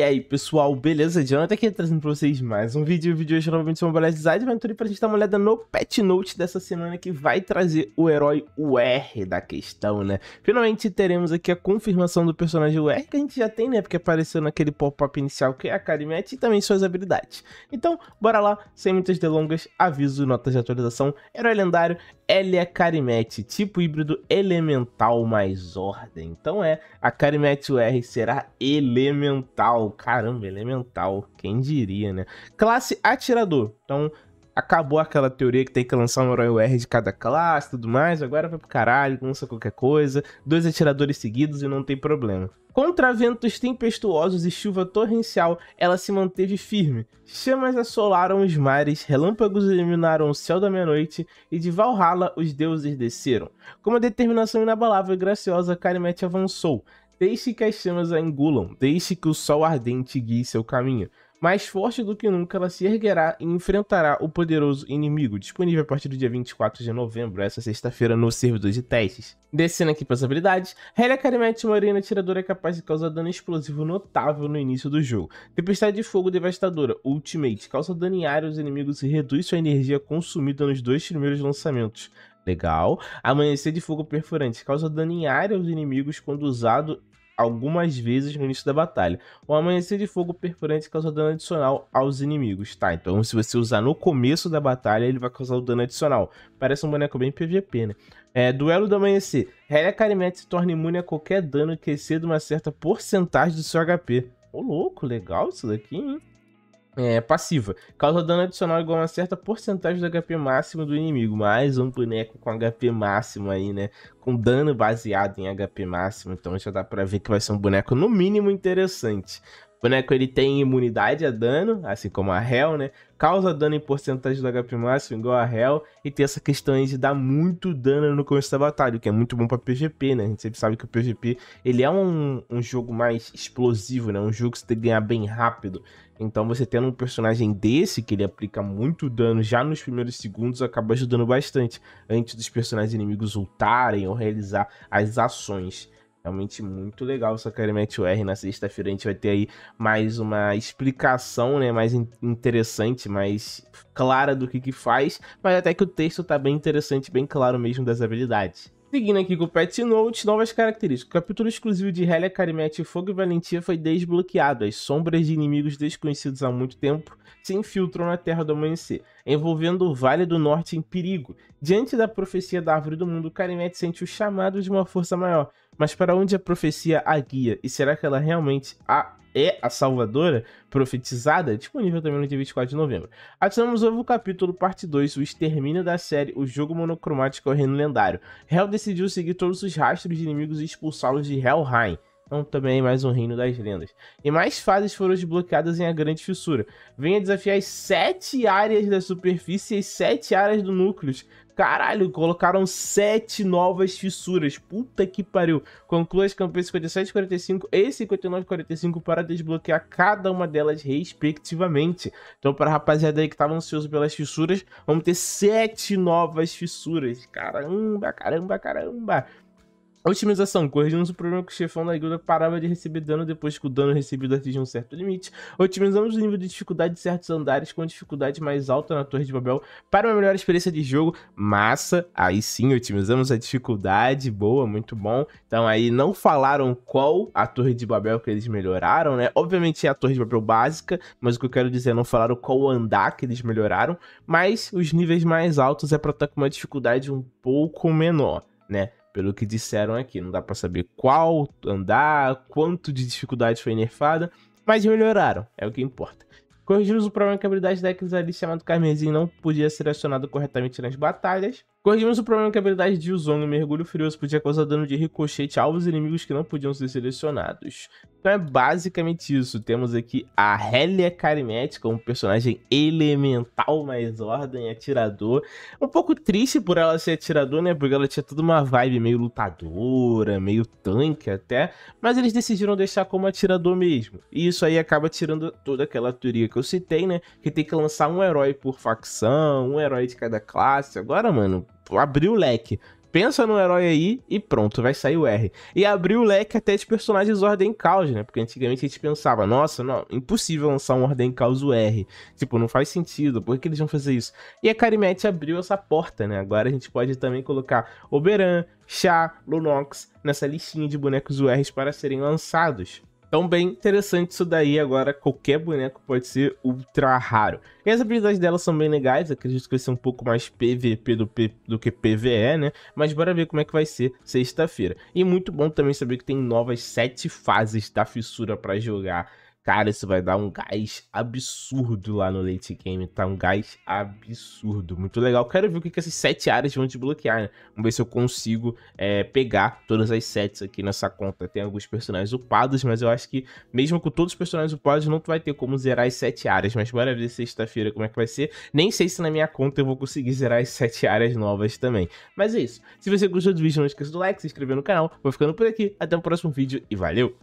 E aí, pessoal, beleza? Jonathan tá aqui trazendo pra vocês mais um vídeo. O vídeo hoje é novamente sobre o Design Adventure pra gente dar uma olhada no Pet Note dessa semana que vai trazer o herói UR da questão, né? Finalmente teremos aqui a confirmação do personagem UR que a gente já tem, né? Porque apareceu naquele pop-up inicial que é a Karimete e também suas habilidades. Então, bora lá, sem muitas delongas, aviso, notas de atualização. Herói lendário, é Karimete, tipo híbrido elemental mais ordem. Então é, a Karimete UR será elemental caramba, elemental, quem diria, né? Classe atirador. Então, acabou aquela teoria que tem que lançar um herói UR de cada classe e tudo mais, agora vai pro caralho, lança qualquer coisa, dois atiradores seguidos e não tem problema. Contra ventos tempestuosos e chuva torrencial, ela se manteve firme. Chamas assolaram os mares, relâmpagos iluminaram o céu da meia-noite e de Valhalla os deuses desceram. Com uma determinação inabalável e graciosa, Karimete avançou, Deixe que as chamas a engulam, deixe que o sol ardente guie seu caminho. Mais forte do que nunca, ela se erguerá e enfrentará o poderoso inimigo. Disponível a partir do dia 24 de novembro, essa sexta-feira, no servidor de testes. Descendo aqui para as habilidades, Helia Karimete, uma arena atiradora é capaz de causar dano explosivo notável no início do jogo. Tempestade de Fogo Devastadora, Ultimate, causa dano em área aos inimigos e reduz sua energia consumida nos dois primeiros lançamentos. Legal. Amanhecer de Fogo Perfurante, causa dano em área aos inimigos quando usado algumas vezes no início da batalha. O amanhecer de fogo perfurante causa dano adicional aos inimigos. Tá, então se você usar no começo da batalha, ele vai causar o dano adicional. Parece um boneco bem PVP, né? É, duelo do amanhecer. Helia Karimet se torna imune a qualquer dano que exceda uma certa porcentagem do seu HP. Ô louco, legal isso daqui, hein? é, passiva. Causa dano adicional igual a uma certa porcentagem do HP máximo do inimigo. Mais um boneco com HP máximo aí, né? Com dano baseado em HP máximo. Então já dá pra ver que vai ser um boneco no mínimo interessante. O boneco ele tem imunidade a dano, assim como a Hell, né? Causa dano em porcentagem do HP máximo igual a Hell. E tem essa questão aí de dar muito dano no começo da batalha, o que é muito bom para PGP, né? A gente sempre sabe que o PGP ele é um, um jogo mais explosivo, né? Um jogo que você tem que ganhar bem rápido. Então você tendo um personagem desse, que ele aplica muito dano já nos primeiros segundos, acaba ajudando bastante. Antes dos personagens inimigos ultarem ou realizar as ações. Realmente muito legal essa Carimete UR. Na sexta-feira a gente vai ter aí mais uma explicação, né? Mais interessante, mais clara do que que faz. Mas até que o texto tá bem interessante, bem claro mesmo das habilidades. Seguindo aqui com o Pet Note, novas características. O capítulo exclusivo de Helia, Carimete, Fogo e Valentia foi desbloqueado. As sombras de inimigos desconhecidos há muito tempo se infiltram na Terra do Amanhecer, envolvendo o Vale do Norte em perigo. Diante da profecia da Árvore do Mundo, Carimete sente o chamado de uma força maior. Mas para onde a profecia a guia? E será que ela realmente a é a Salvadora profetizada, disponível também no dia 24 de novembro. Adicionamos novo capítulo, parte 2, o extermínio da série O Jogo Monocromático é o Reino Lendário. Hell decidiu seguir todos os rastros de inimigos e expulsá-los de Helheim, então também mais um reino das lendas. E mais fases foram desbloqueadas em A Grande Fissura. Venha desafiar as sete áreas da superfície e sete áreas do núcleo. Caralho, colocaram sete novas fissuras. Puta que pariu. Conclua as campanhas 57, 45 e 59, 45 para desbloquear cada uma delas respectivamente. Então, para a rapaziada aí que estava ansioso pelas fissuras, vamos ter sete novas fissuras. Caramba, caramba, caramba. A otimização. Corrigimos o problema que o chefão da guilda parava de receber dano depois que o dano recebido atingia um certo limite. Otimizamos o nível de dificuldade de certos andares com dificuldade mais alta na Torre de Babel para uma melhor experiência de jogo. Massa! Aí sim, otimizamos a dificuldade. Boa, muito bom. Então aí não falaram qual a Torre de Babel que eles melhoraram, né? Obviamente é a Torre de Babel básica, mas o que eu quero dizer é não falaram qual andar que eles melhoraram. Mas os níveis mais altos é para estar tá com uma dificuldade um pouco menor, né? Pelo que disseram aqui, não dá para saber qual andar, quanto de dificuldade foi nerfada, mas melhoraram, é o que importa. Corrigimos o problema que a habilidade da Equis ali chamado Carmesim não podia ser acionada corretamente nas batalhas, Corrigimos o problema que a habilidade de Yuzong, Mergulho Furioso, podia causar dano de ricochete a alvos inimigos que não podiam ser selecionados. Então é basicamente isso. Temos aqui a Helia Carimética, um personagem elemental mais ordem, atirador. Um pouco triste por ela ser atirador, né? Porque ela tinha toda uma vibe meio lutadora, meio tanque até. Mas eles decidiram deixar como atirador mesmo. E isso aí acaba tirando toda aquela teoria que eu citei, né? Que tem que lançar um herói por facção, um herói de cada classe. Agora, mano, abriu o leque. Pensa no herói aí e pronto, vai sair o R. E abriu o leque até de personagens Ordem Caos, né? Porque antigamente a gente pensava, nossa, não, impossível lançar um Ordem Caos R. Tipo, não faz sentido, por que eles vão fazer isso? E a Carimete abriu essa porta, né? Agora a gente pode também colocar Oberan, Chá, Lunox nessa listinha de bonecos URs para serem lançados. Então, bem interessante isso daí. Agora, qualquer boneco pode ser ultra raro. E as habilidades delas são bem legais. Acredito que vai ser um pouco mais PVP do, P, do que PVE, né? Mas bora ver como é que vai ser sexta-feira. E muito bom também saber que tem novas sete fases da fissura para jogar. Cara, isso vai dar um gás absurdo lá no late game, tá? Um gás absurdo. Muito legal. Quero ver o que, que essas sete áreas vão desbloquear, né? Vamos ver se eu consigo é, pegar todas as sets aqui nessa conta. Tem alguns personagens upados, mas eu acho que mesmo com todos os personagens upados, não vai ter como zerar as sete áreas. Mas bora ver sexta-feira como é que vai ser. Nem sei se na minha conta eu vou conseguir zerar as sete áreas novas também. Mas é isso. Se você gostou do vídeo, não esqueça do like, se inscrever no canal. Vou ficando por aqui. Até o próximo vídeo e valeu!